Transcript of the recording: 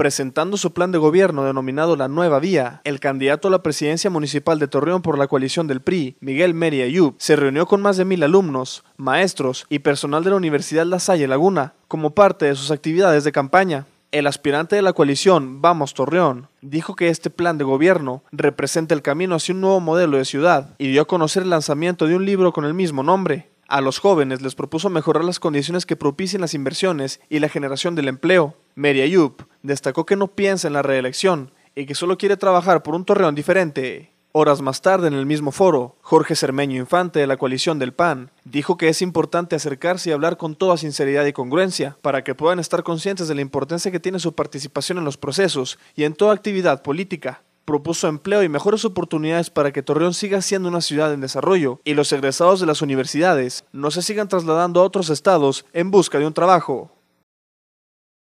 presentando su plan de gobierno denominado La Nueva Vía, el candidato a la presidencia municipal de Torreón por la coalición del PRI, Miguel Meri Ayub, se reunió con más de mil alumnos, maestros y personal de la Universidad La Salle Laguna como parte de sus actividades de campaña. El aspirante de la coalición Vamos Torreón dijo que este plan de gobierno representa el camino hacia un nuevo modelo de ciudad y dio a conocer el lanzamiento de un libro con el mismo nombre. A los jóvenes les propuso mejorar las condiciones que propicien las inversiones y la generación del empleo. Ayub destacó que no piensa en la reelección y que solo quiere trabajar por un Torreón diferente. Horas más tarde, en el mismo foro, Jorge Cermeño Infante, de la coalición del PAN, dijo que es importante acercarse y hablar con toda sinceridad y congruencia, para que puedan estar conscientes de la importancia que tiene su participación en los procesos y en toda actividad política. Propuso empleo y mejores oportunidades para que Torreón siga siendo una ciudad en desarrollo y los egresados de las universidades no se sigan trasladando a otros estados en busca de un trabajo.